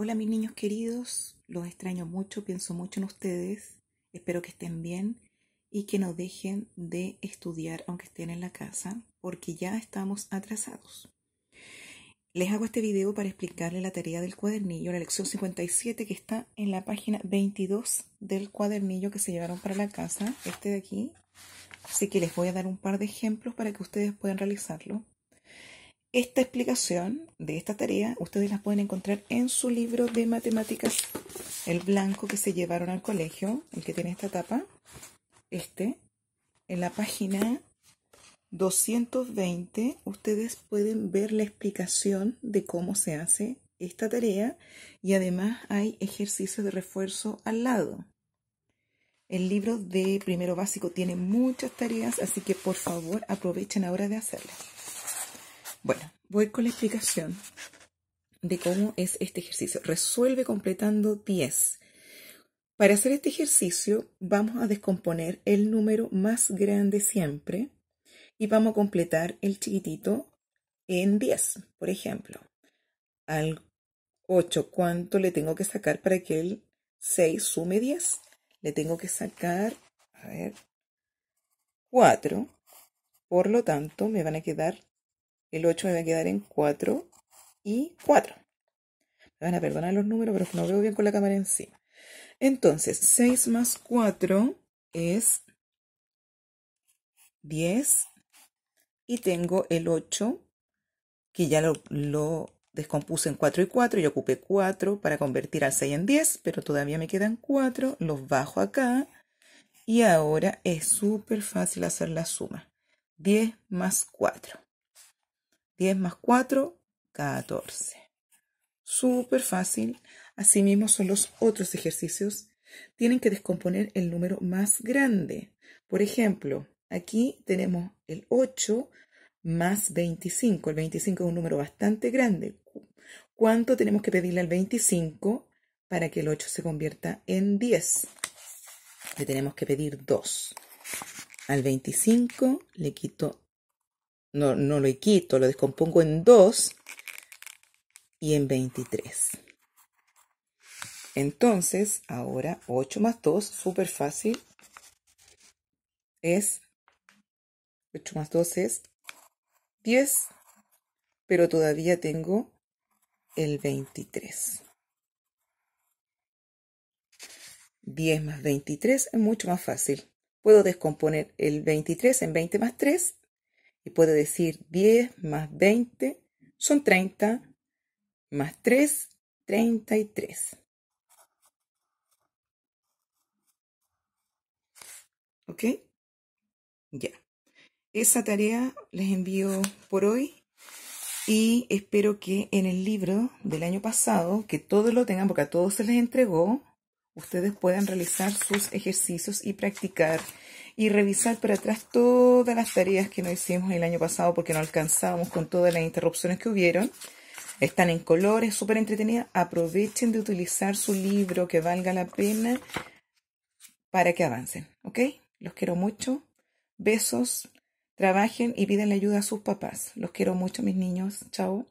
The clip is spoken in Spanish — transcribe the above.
Hola mis niños queridos, los extraño mucho, pienso mucho en ustedes, espero que estén bien y que no dejen de estudiar aunque estén en la casa, porque ya estamos atrasados. Les hago este video para explicarles la tarea del cuadernillo, la lección 57 que está en la página 22 del cuadernillo que se llevaron para la casa, este de aquí. Así que les voy a dar un par de ejemplos para que ustedes puedan realizarlo. Esta explicación de esta tarea ustedes la pueden encontrar en su libro de matemáticas, el blanco que se llevaron al colegio, el que tiene esta tapa, este, en la página 220 ustedes pueden ver la explicación de cómo se hace esta tarea y además hay ejercicios de refuerzo al lado. El libro de primero básico tiene muchas tareas, así que por favor aprovechen ahora de hacerlas. Bueno, voy con la explicación de cómo es este ejercicio. Resuelve completando 10. Para hacer este ejercicio vamos a descomponer el número más grande siempre y vamos a completar el chiquitito en 10, por ejemplo. Al 8, ¿cuánto le tengo que sacar para que el 6 sume 10? Le tengo que sacar, a ver, 4. Por lo tanto, me van a quedar el 8 me va a quedar en 4 y 4. Me van a perdonar los números, pero no veo bien con la cámara encima. Entonces, 6 más 4 es 10 y tengo el 8 que ya lo, lo descompuse en 4 y 4 y ocupé 4 para convertir al 6 en 10, pero todavía me quedan 4, los bajo acá y ahora es súper fácil hacer la suma. 10 más 4. 10 más 4, 14. Súper fácil. Asimismo son los otros ejercicios. Tienen que descomponer el número más grande. Por ejemplo, aquí tenemos el 8 más 25. El 25 es un número bastante grande. ¿Cuánto tenemos que pedirle al 25 para que el 8 se convierta en 10? Le tenemos que pedir 2. Al 25 le quito no, no lo quito, lo descompongo en 2 y en 23. Entonces, ahora 8 más 2, súper fácil, es 8 más 2 es 10, pero todavía tengo el 23. 10 más 23 es mucho más fácil. Puedo descomponer el 23 en 20 más 3 y puedo decir 10 más 20 son 30, más 3, 33. ¿Ok? Ya. Esa tarea les envío por hoy y espero que en el libro del año pasado, que todos lo tengan, porque a todos se les entregó, ustedes puedan realizar sus ejercicios y practicar y revisar para atrás todas las tareas que no hicimos el año pasado porque no alcanzábamos con todas las interrupciones que hubieron. Están en colores, súper entretenidas. Aprovechen de utilizar su libro que valga la pena para que avancen, ¿ok? Los quiero mucho. Besos. Trabajen y piden la ayuda a sus papás. Los quiero mucho, mis niños. Chao.